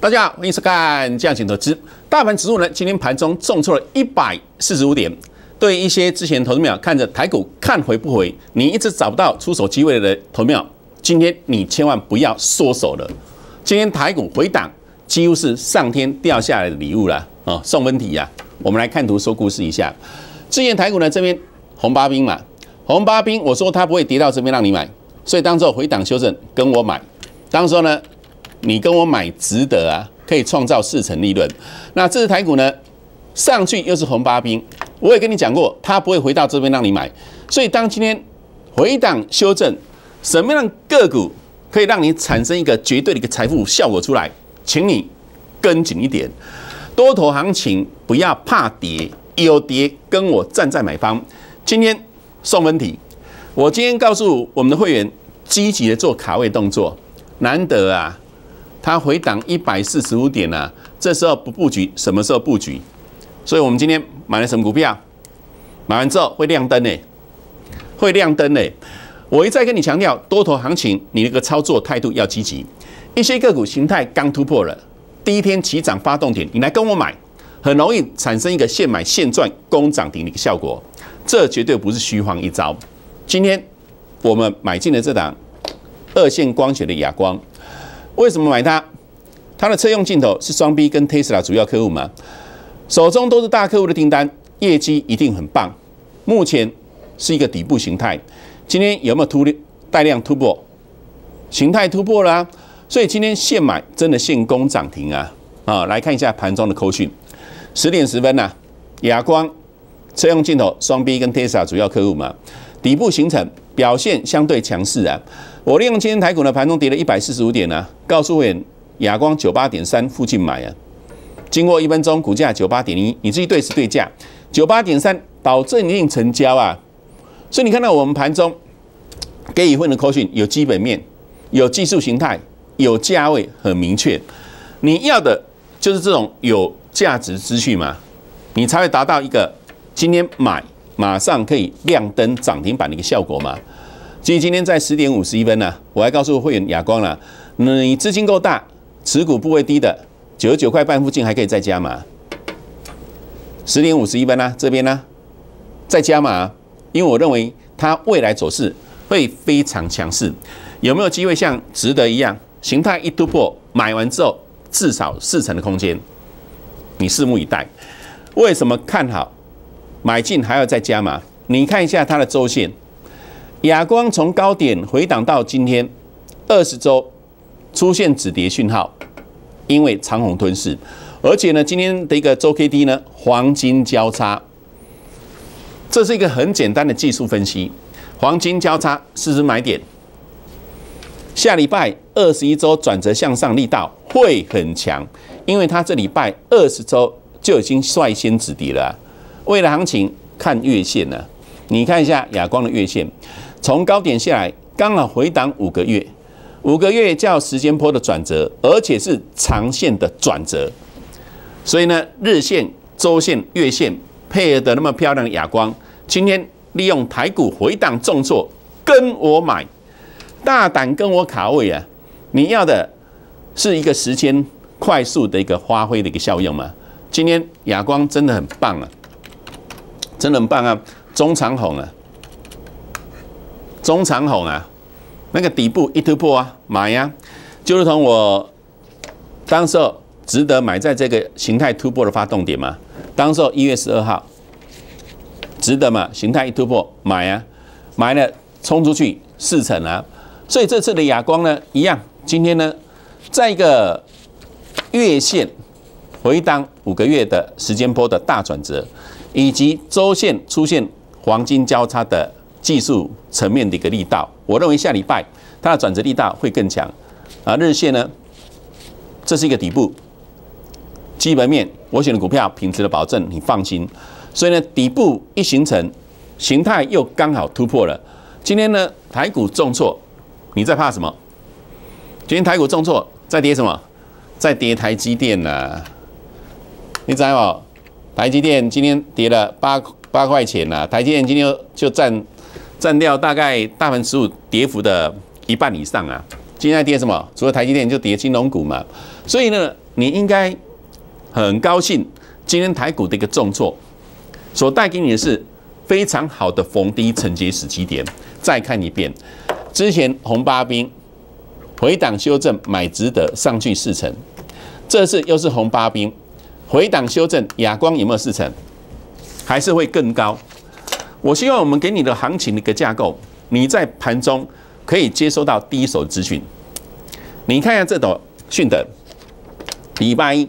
大家好，欢迎收看《价值投资》。大盘指数呢，今天盘中重挫了一百四十五点。对一些之前投朋友，看着台股看回不回，你一直找不到出手机会的投友，今天你千万不要缩手了。今天台股回档，几乎是上天掉下来的礼物了啊，送分题呀。我们来看图说故事一下。之前台股呢这边红八兵嘛，红八兵，我说它不会跌到这边让你买，所以当作回档修正，跟我买。当候呢？你跟我买值得啊，可以创造四成利润。那这只台股呢，上去又是红八兵。我也跟你讲过，它不会回到这边让你买。所以当今天回档修正，什么样个股可以让你产生一个绝对的一个财富效果出来，请你跟紧一点。多头行情不要怕跌，有跌跟我站在买方。今天送分题，我今天告诉我们的会员，积极的做卡位动作，难得啊。它回档一百四十五点呢，这时候不布局，什么时候布局？所以我们今天买了什么股票买完之后会亮灯呢会亮灯呢我一再跟你强调，多头行情，你那个操作态度要积极。一些个股形态刚突破了，第一天起涨发动点，你来跟我买，很容易产生一个现买现赚攻涨停的一个效果。这绝对不是虚晃一招。今天我们买进了这档二线光学的哑光。为什么买它？它的车用镜头是双 B 跟 Tesla 主要客户嘛，手中都是大客户的订单，业绩一定很棒。目前是一个底部形态，今天有没有突量带量突破？形态突破啦！所以今天限买真的限攻涨停啊！啊，来看一下盘中的扣讯，十点十分呐，哑光车用镜头，双 B 跟 Tesla 主要客户嘛。底部形成，表现相对强势啊！我利用今天台股呢盘中跌了一百四十五点呢，告诉会员亚光九八点三附近买啊。经过一分钟，股价九八点一，你自己对时对价九八点三，保证一定成交啊！所以你看到我们盘中给与会的口讯，有基本面、有技术形态、有价位很明确，你要的就是这种有价值资讯嘛，你才会达到一个今天买。马上可以亮灯涨停板的一个效果嘛？所以今天在十点五十一分呢，我还告诉会员亚光了，你资金够大，持股部位低的九十九块半附近还可以再加嘛？十点五十一分呢，这边呢再加嘛？因为我认为它未来走势会非常强势，有没有机会像值得一样，形态一突破买完之后至少四成的空间？你拭目以待。为什么看好？买进还要再加码？你看一下它的周线，亚光从高点回档到今天二十周出现止跌讯号，因为长虹吞噬，而且呢，今天的一个周 K D 呢黄金交叉，这是一个很简单的技术分析。黄金交叉，试试买点。下礼拜二十一周转折向上力道会很强，因为它这礼拜二十周就已经率先止跌了。为了行情看月线呢，你看一下亚光的月线，从高点下来刚好回档五个月，五个月叫时间波的转折，而且是长线的转折。所以呢，日线、周线、月线配合的那么漂亮。的亚光今天利用台股回档重挫，跟我买，大胆跟我卡位啊！你要的是一个时间快速的一个发挥的一个效用吗？今天亚光真的很棒啊！真的很棒啊，中长虹啊，中长虹啊，那个底部一突破啊，买啊，就如同我当时候值得买在这个形态突破的发动点嘛，当时候一月十二号值得嘛，形态一突破买啊，买了冲出去四成啊，所以这次的哑光呢一样，今天呢在一个月线回档五个月的时间波的大转折。以及周线出现黄金交叉的技术层面的一个力道，我认为下礼拜它的转折力道会更强。啊，日线呢，这是一个底部基本面，我选的股票品质的保证，你放心。所以呢，底部一形成，形态又刚好突破了。今天呢，台股重挫，你在怕什么？今天台股重挫，在跌什么？在跌台积电啊？你道吗？台积电今天跌了八八块钱啦，台积电今天就占占掉大概大盘十五跌幅的一半以上啊。今天跌什么？除了台积电就跌金融股嘛。所以呢，你应该很高兴今天台股的一个重挫，所带给你的是非常好的逢低承接时机点。再看一遍，之前红八兵回档修正买值得上去四成，这次又是红八兵。回档修正，亚光有没有事成？还是会更高？我希望我们给你的行情的一个架构，你在盘中可以接收到第一手资讯。你看一下这朵迅德，礼拜一，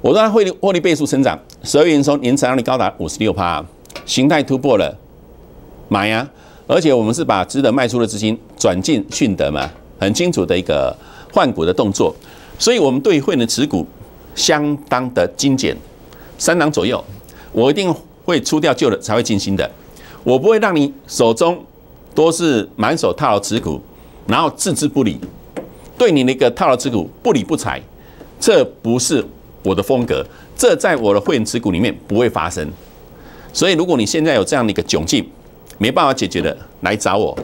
我让它汇利获利倍数成长，十二元从年成长率高达五十六趴，形态突破了，买呀！而且我们是把值得卖出的资金转进迅德嘛，很清楚的一个换股的动作，所以我们对会能持股。相当的精简，三档左右，我一定会出掉旧的，才会进新的。我不会让你手中都是满手套牢持股，然后置之不理，对你那个套牢持股不理不睬，这不是我的风格，这在我的会员持股里面不会发生。所以，如果你现在有这样的一个窘境，没办法解决的，来找我，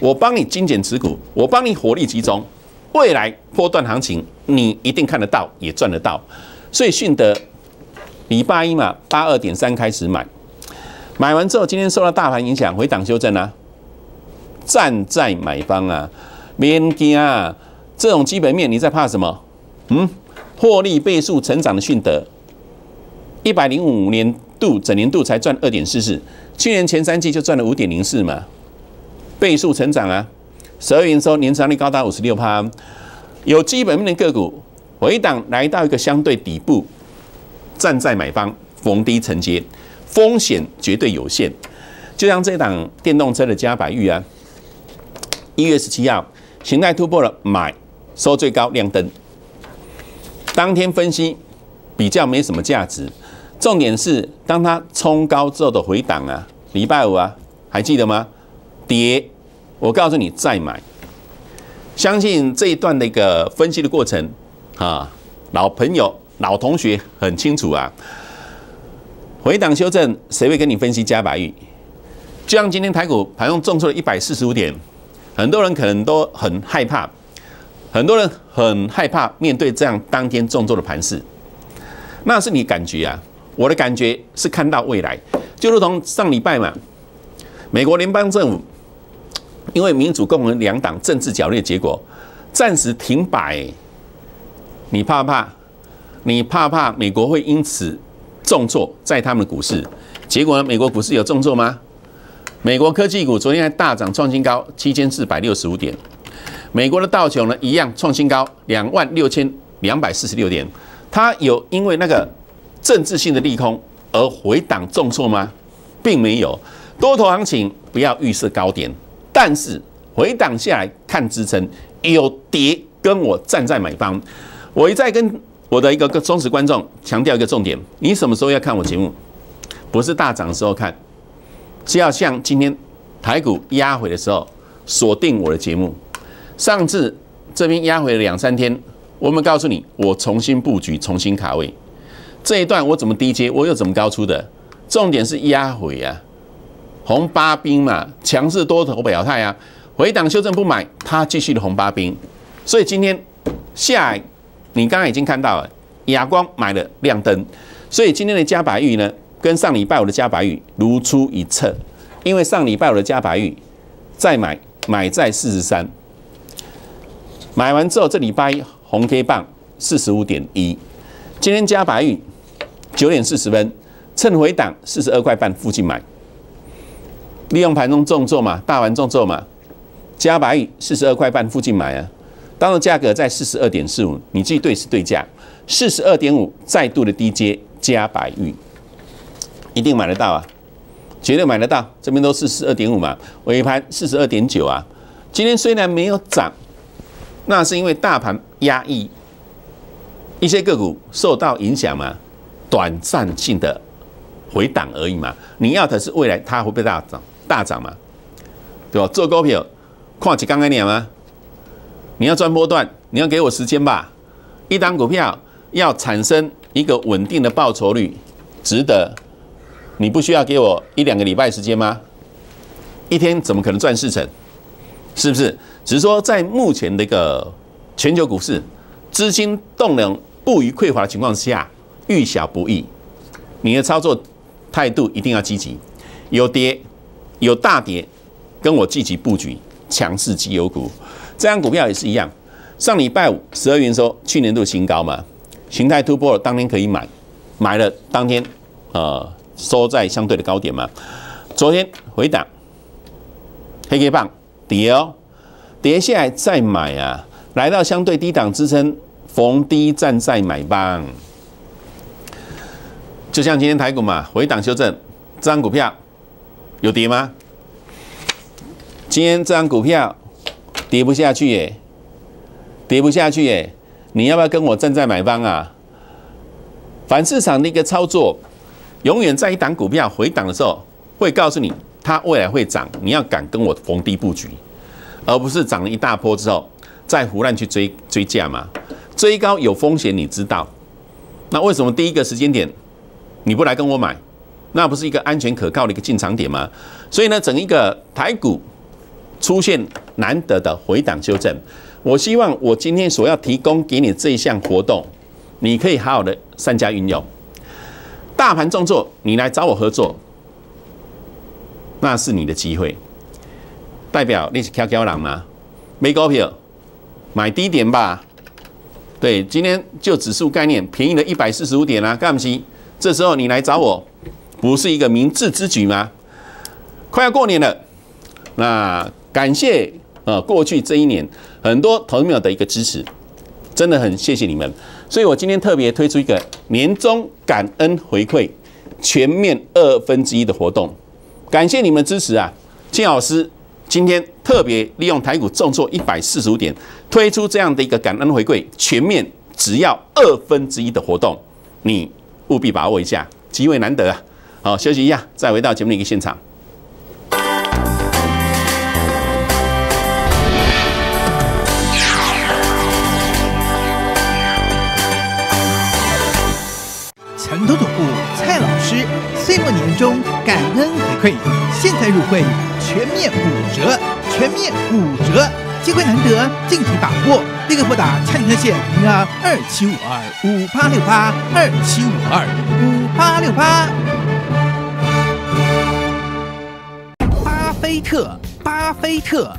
我帮你精简持股，我帮你火力集中。未来波段行情，你一定看得到，也赚得到。所以迅德，礼拜一嘛，八二点三开始买，买完之后，今天受到大盘影响，回档修正啊，站在买方啊，别惊啊，这种基本面你在怕什么？嗯，获利倍数成长的迅德，一百零五年度整年度才赚二点四四，去年前三季就赚了五点零四嘛，倍数成长啊。十二月营收年成率高达五十六趴，有基本面的个股回档来到一个相对底部，站在买方逢低承接，风险绝对有限。就像这档电动车的加百玉啊，一月十七号形态突破了买收最高亮灯，当天分析比较没什么价值，重点是当它冲高之后的回档啊，礼拜五啊还记得吗？跌。我告诉你，再买。相信这一段的一个分析的过程，啊，老朋友、老同学很清楚啊。回档修正，谁会跟你分析加白玉？就像今天台股盘中重挫了一百四十五点，很多人可能都很害怕，很多人很害怕面对这样当天重挫的盘势。那是你感觉啊，我的感觉是看到未来，就如同上礼拜嘛，美国联邦政府。因为民主共和两党政治角力的结果，暂时停摆。你怕怕？你怕怕？美国会因此重挫在他们的股市？结果呢？美国股市有重挫吗？美国科技股昨天还大涨创新高七千四百六十五点。美国的道琼呢一样创新高两万六千两百四十六点。它有因为那个政治性的利空而回档重挫吗？并没有。多头行情不要预设高点。但是回档下来看支撑有跌，跟我站在买方。我一再跟我的一个忠实观众强调一个重点：你什么时候要看我节目？不是大涨的时候看，是要像今天台股压回的时候锁定我的节目。上次这边压回了两三天，我们告诉你，我重新布局、重新卡位。这一段我怎么低接，我又怎么高出的？重点是压回啊。红八兵嘛，强势多头表态啊，回档修正不买，它继续的红八兵。所以今天下来，你刚刚已经看到了，哑光买了亮灯，所以今天的加白玉呢，跟上礼拜五的加白玉如出一辙。因为上礼拜五的加白玉再买，买在四十三，买完之后这礼拜一红 K 棒四十五点一，今天加白玉九点四十分，趁回档四十二块半附近买。利用盘中重做嘛，大盘重做嘛，加百玉四十二块半附近买啊，当日价格在四十二点四五，你记对是对价，四十二点五再度的低阶加百玉，一定买得到啊，绝对买得到，这边都四十二点五嘛，尾盘四十二点九啊，今天虽然没有涨，那是因为大盘压抑，一些个股受到影响嘛，短暂性的回档而已嘛，你要的是未来它会不会大涨？大涨嘛，对吧？做高票，况且刚开始吗？你要赚波段，你要给我时间吧。一单股票要产生一个稳定的报酬率，值得。你不需要给我一两个礼拜时间吗？一天怎么可能赚四成？是不是？只是说在目前的一个全球股市资金动能不予匮乏的情况下，遇小不易。你的操作态度一定要积极，有跌。有大跌，跟我积极布局强势绩优股，这张股票也是一样。上礼拜五十二元收，去年度新高嘛，形态突破了，当天可以买，买了当天，呃，收在相对的高点嘛。昨天回档，黑 K 棒跌哦，跌下来再买啊，来到相对低档支撑，逢低站再买棒。就像今天台股嘛，回档修正，这张股票。有跌吗？今天这张股票跌不下去耶，跌不下去耶！你要不要跟我正在买方啊？反市场的一个操作，永远在一档股票回档的时候，会告诉你它未来会涨。你要敢跟我逢低布局，而不是涨了一大波之后再胡乱去追追价嘛？追高有风险，你知道。那为什么第一个时间点你不来跟我买？那不是一个安全可靠的一个进场点吗？所以呢，整一个台股出现难得的回档修正。我希望我今天所要提供给你这一项活动，你可以好好的善加运用。大盘重作，你来找我合作，那是你的机会。代表你是 QQ 狼吗？没股票，买低点吧。对，今天就指数概念便宜了一百四十五点啦，干不起。这时候你来找我。不是一个明智之举吗？快要过年了，那感谢呃过去这一年很多朋友的一个支持，真的很谢谢你们。所以我今天特别推出一个年终感恩回馈全面二分之一的活动，感谢你们支持啊！金老师今天特别利用台股重挫一百四十五点，推出这样的一个感恩回馈全面只要二分之一的活动，你务必把握一下，机会难得啊！好，休息一下，再回到节目的一个现场。成都总部蔡老师岁末年终感恩回馈，现在入会全面五折，全面五折，机会难得，尽请把握，立刻拨打蔡热线零二二七五二五八六八二七五二五八六八。特巴菲特，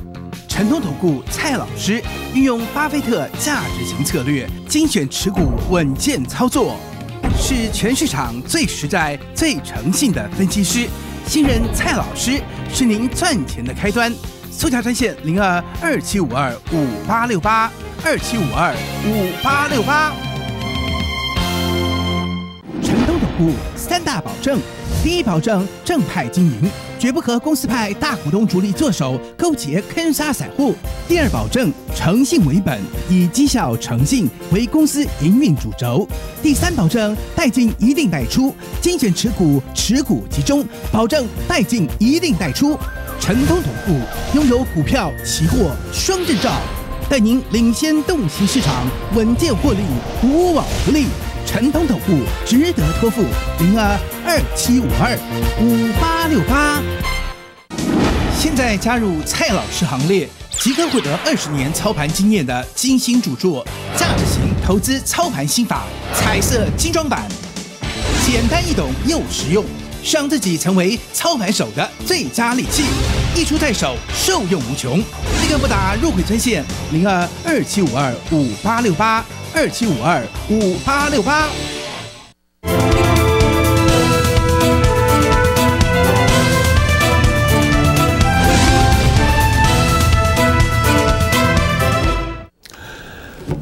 成通投顾蔡老师运用巴菲特价值型策略，精选持股稳健操作，是全市场最实在、最诚信的分析师。信任蔡老师是您赚钱的开端。速加专线零二二七五二五八六八二七五二五八六八。三大保证：第一保证正派经营，绝不和公司派大股东主力坐手勾结坑杀散户；第二保证诚信为本，以绩效诚信为公司营运主轴；第三保证代进一定代出，精选持股，持股集中，保证代进一定代出。成功总部拥有股票、期货双证照，带您领先洞悉市场，稳健获利，无往不利。腾腾抖户值得托付，零二二七五二五八六八。现在加入蔡老师行列，即可获得二十年操盘经验的《精心主作价值型投资操盘心法》彩色精装版，简单易懂又实用，让自己成为操盘手的最佳利器。一出在手，受用无穷。立刻不打，入会专线零二二七五二五八六八二七五二五八六八。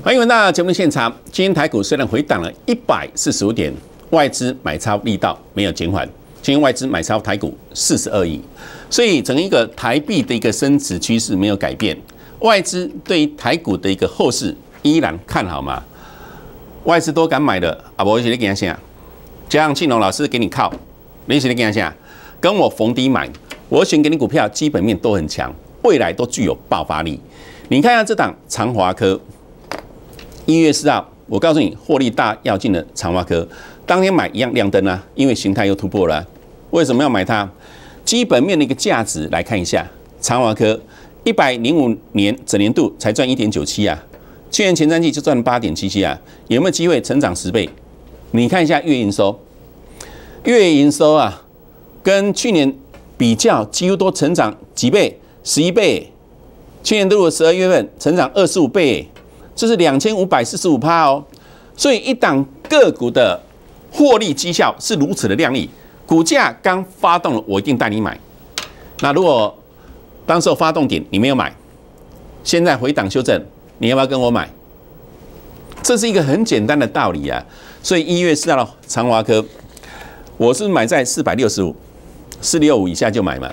欢迎回到节目现场。今天台股虽然回档了一百四十五点，外资买超力道没有减缓，今天外资买超台股四十二亿。所以，整一个台币的一个升值趋势没有改变，外资对台股的一个后市依然看好嘛？外资都敢买的，阿伯，你今天啥？加上庆隆老师给你靠，你今先啊？跟我逢低买，我选给你股票基本面都很强，未来都具有爆发力。你看一下这档长华科，一月四号，我告诉你获利大要进的长华科，当天买一样亮灯啊，因为形态又突破了。为什么要买它？基本面的一个价值来看一下，长华科一百零五年整年度才赚一点九七啊，去年前三季就赚八点七七啊，有没有机会成长十倍？你看一下月营收，月营收啊，跟去年比较几乎都成长几倍，十一倍。去年度的十二月份成长二十五倍，这是两千五百四十五趴哦。所以一档个股的获利绩效是如此的亮丽。股价刚发动了，我一定带你买。那如果当时候发动点，你没有买，现在回档修正，你要不要跟我买？这是一个很简单的道理啊。所以一月四号的长华科，我是买在四百六十五，四六五以下就买嘛。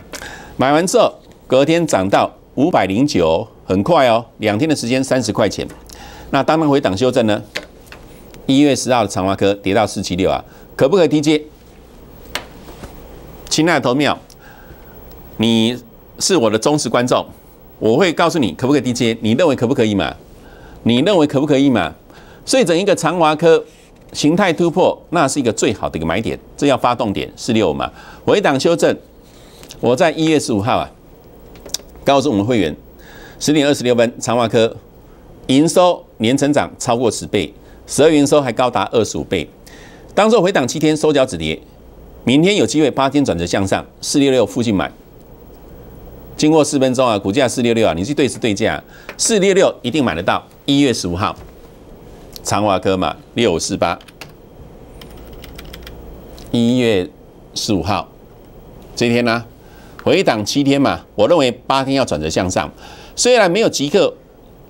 买完之后隔天涨到五百零九，很快哦，两天的时间三十块钱。那当然回档修正呢？一月十号的长华科跌到四七六啊，可不可以低接？形态头妙，你是我的忠实观众，我会告诉你可不可以 DJ，你认为可不可以嘛？你认为可不可以嘛？所以整一个长华科形态突破，那是一个最好的一个买点，这要发动点四六嘛，回档修正。我在一月十五号啊，告诉我们会员十点二十六分，长华科营收年成长超过十倍，十二营收还高达二十五倍，当时回档七天收脚止跌。明天有机会，八天转折向上，四六六附近买。经过四分钟啊，股价四六六啊，你去对时对价，四六六一定买得到。一月十五号，长华科嘛，六四八。一月十五号，这天呢，回档七天嘛，我认为八天要转折向上。虽然没有即刻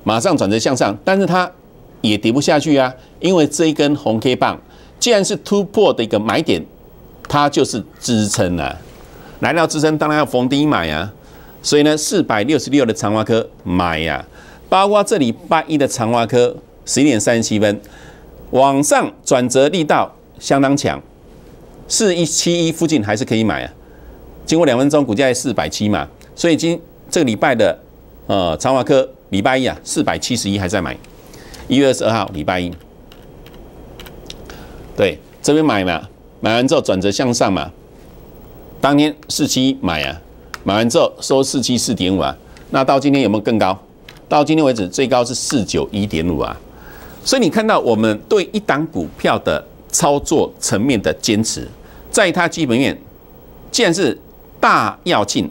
马上转折向上，但是它也跌不下去啊，因为这一根红 K 棒，既然是突破的一个买点。它就是支撑啊。来到支撑，当然要逢低买啊。所以呢，四百六十六的长华科买啊，包括这里八一的长华科十一点三十七分，往上转折力道相当强，四一七一附近还是可以买啊。经过两分钟，股价四百七嘛，所以今这个礼拜的呃长华科礼拜一啊，四百七十一还在买，一月二十二号礼拜一，对，这边买嘛。买完之后转折向上嘛，当天四七买啊，买完之后收四七四点五啊，那到今天有没有更高？到今天为止最高是四九一点五啊，所以你看到我们对一档股票的操作层面的坚持，在它基本面，既然是大要进，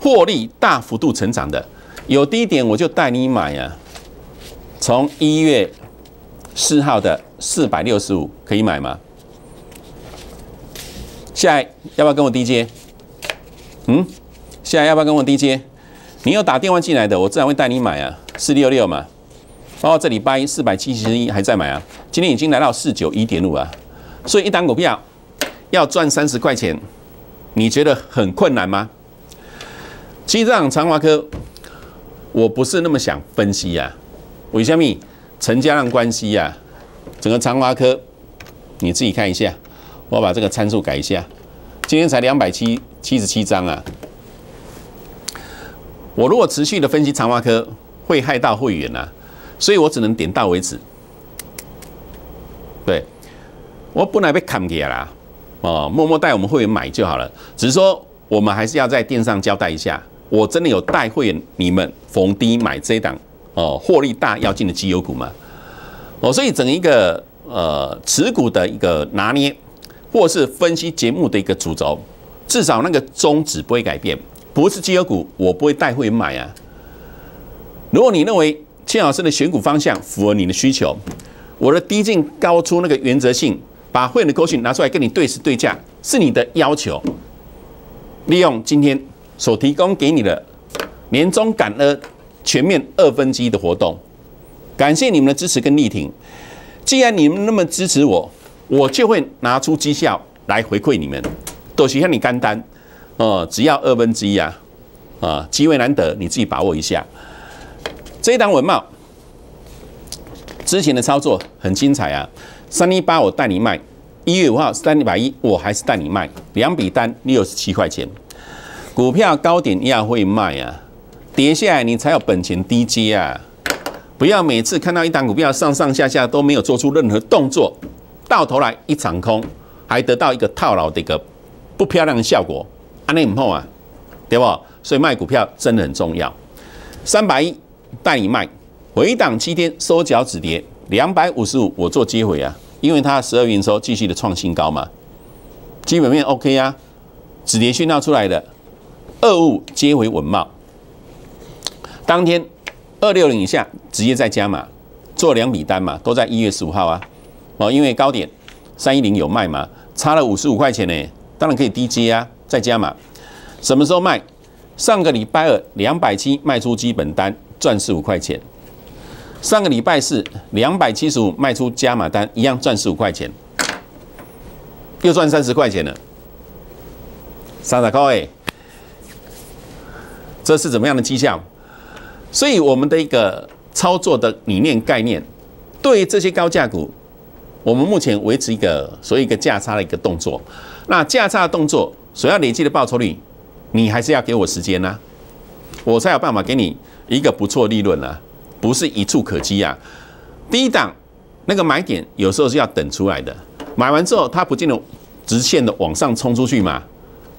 获利大幅度成长的，有低点我就带你买啊，从一月四号的四百六十五可以买吗？下来要不要跟我 DJ？嗯，下来要不要跟我 DJ？你有打电话进来的，我自然会带你买啊，四六六嘛。包括这礼拜四百七十一还在买啊，今天已经来到四九一点五啊，所以一单股票要赚三十块钱，你觉得很困难吗？其实这场长华科，我不是那么想分析呀，为虾米、陈家让关系呀，整个长华科，你自己看一下。我把这个参数改一下，今天才两百七七十七张啊！我如果持续的分析长花科，会害到会员啊，所以我只能点到为止。对，我本来被砍掉了，哦，默默带我们会员买就好了。只是说，我们还是要在电上交代一下，我真的有带会员，你们逢低买这一档哦，获利大要进的基优股嘛。哦，所以整一个呃持股的一个拿捏。或是分析节目的一个主轴，至少那个宗旨不会改变。不是绩优股，我不会带会员买啊。如果你认为千老师的选股方向符合你的需求，我的低进高出那个原则性，把会员的勾选拿出来跟你对时对价，是你的要求。利用今天所提供给你的年终感恩全面二分之一的活动，感谢你们的支持跟力挺。既然你们那么支持我。我就会拿出绩效来回馈你们，都希望你干单哦，只要二分之一啊，啊，机会难得，你自己把握一下。这一单文茂之前的操作很精彩啊，三零八我带你卖，一月五号三零八一我还是带你卖，两笔单六十七块钱，股票高点一会卖啊，跌下来你才有本钱低接啊，不要每次看到一档股票上上下下都没有做出任何动作。到头来一场空，还得到一个套牢的一个不漂亮的效果。安那以后啊，对不？所以卖股票真的很重要。三百一带你卖，回档七天收脚止跌，两百五十五我做接回啊，因为它十二月的时候继续的创新高嘛，基本面 OK 啊，止跌宣告出来的，二五接回稳帽。当天二六零以下直接再加码，做两笔单嘛，都在一月十五号啊。哦，因为高点三一零有卖嘛，差了五十五块钱呢，当然可以低接啊，再加嘛。什么时候卖？上个礼拜二两百七卖出基本单，赚四五块钱。上个礼拜四两百七十五卖出加码单，一样赚四五块钱，又赚三十块钱了，三十高哎，这是怎么样的绩效？所以我们的一个操作的理念概念，对于这些高价股。我们目前维持一个所一个价差的一个动作，那价差的动作所要累积的报酬率，你还是要给我时间呐，我才有办法给你一个不错利润呐，不是一触可及呀。第一档那个买点有时候是要等出来的，买完之后它不见得直线的往上冲出去嘛，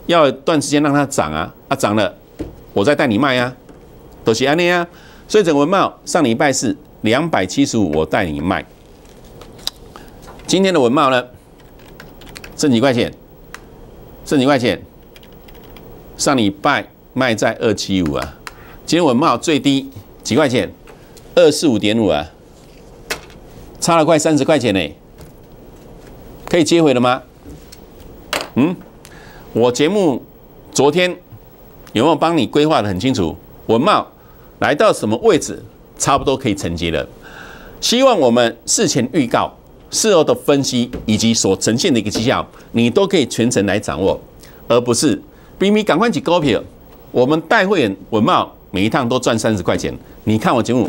要一段时间让它涨啊，啊涨了我再带你卖啊，多谢安利啊。所以整纹帽上礼拜是两百七十五，我带你卖。今天的文茂呢，剩几块钱？剩几块钱？上礼拜卖在二七五啊，今天文茂最低几块钱？二四五点五啊，差了快三十块钱呢，可以接回了吗？嗯，我节目昨天有没有帮你规划的很清楚？文茂来到什么位置，差不多可以承接了。希望我们事前预告。事后的分析以及所呈现的一个绩效，你都可以全程来掌握，而不是明明赶快去高票。我们带会员文茂每一趟都赚三十块钱。你看我节目，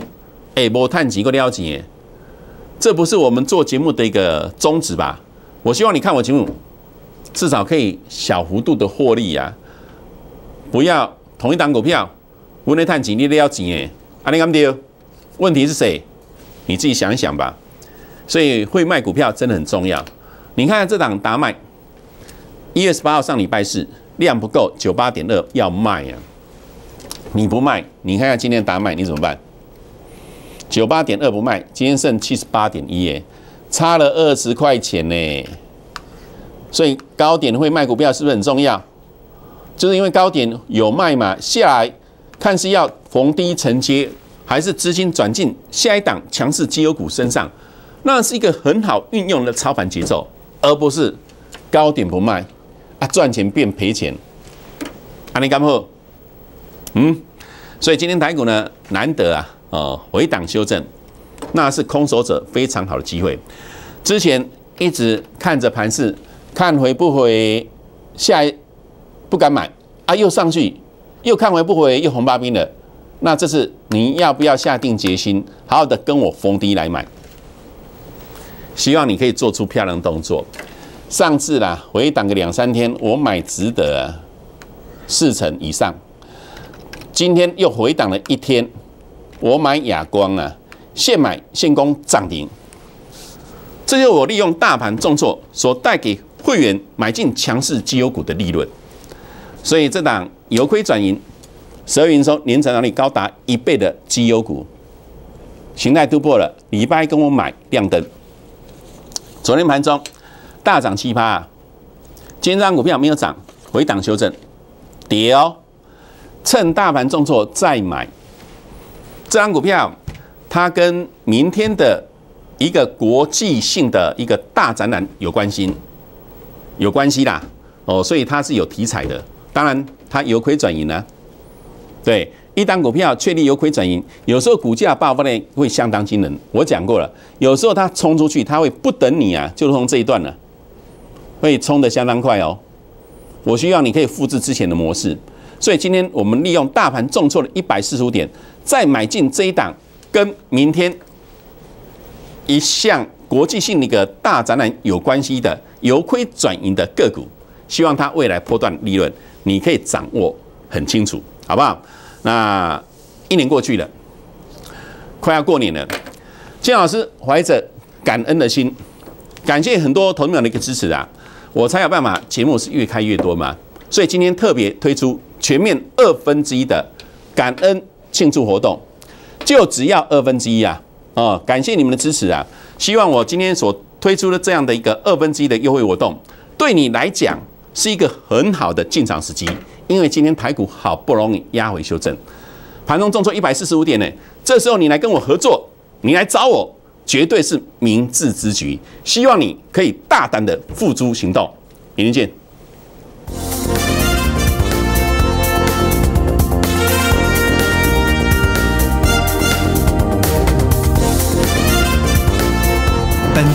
哎，我探紧，你了要紧这不是我们做节目的一个宗旨吧？我希望你看我节目，至少可以小幅度的获利呀。不要同一档股票，我内探紧，你得要紧耶。阿你敢丢？问题是谁？你自己想一想吧。所以会卖股票真的很重要。你看这档达麦，一月十八号上礼拜四量不够，九八点二要卖啊。你不卖，你看看今天达麦你怎么办？九八点二不卖，今天剩七十八点一耶，差了二十块钱呢。所以高点会卖股票是不是很重要？就是因为高点有卖嘛，下来看是要逢低承接，还是资金转进下一档强势绩优股身上？那是一个很好运用的操盘节奏，而不是高点不卖啊，赚钱变赔钱。啊，你敢不？嗯，所以今天台股呢，难得啊，呃，回档修正，那是空手者非常好的机会。之前一直看着盘势，看回不回，下不敢买啊，又上去，又看回不回，又红八兵了。那这是你要不要下定决心，好好的跟我逢低来买？希望你可以做出漂亮动作。上次啦，回档个两三天，我买值得四成以上。今天又回档了一天，我买亚光啊，现买现攻涨停。这就是我利用大盘重挫所带给会员买进强势绩优股的利润。所以这档由亏转盈，十二营收年成长率高达一倍的绩优股，形态突破了，礼拜跟我买亮灯。昨天盘中大涨七趴，今天这张股票没有涨，回档修正跌哦。趁大盘重挫再买，这张股票它跟明天的一个国际性的一个大展览有关系，有关系啦哦，所以它是有题材的。当然它由亏转盈啦，对。一旦股票确定由亏转盈，有时候股价爆发力会相当惊人。我讲过了，有时候它冲出去，它会不等你啊，就从这一段了，会冲的相当快哦。我希望你可以复制之前的模式，所以今天我们利用大盘重挫了一百四十五点，再买进这一档跟明天一项国际性的一个大展览有关系的由亏转盈的个股，希望它未来破段利润，你可以掌握很清楚，好不好？那一年过去了，快要过年了。金老师怀着感恩的心，感谢很多同僚的一个支持啊，我才有办法节目是越开越多嘛。所以今天特别推出全面二分之一的感恩庆祝活动，就只要二分之一啊！哦，感谢你们的支持啊！希望我今天所推出的这样的一个二分之一的优惠活动，对你来讲是一个很好的进场时机。因为今天台股好不容易压回修正，盘中重挫一百四十五点呢。这时候你来跟我合作，你来找我，绝对是明智之举。希望你可以大胆的付诸行动，明天见。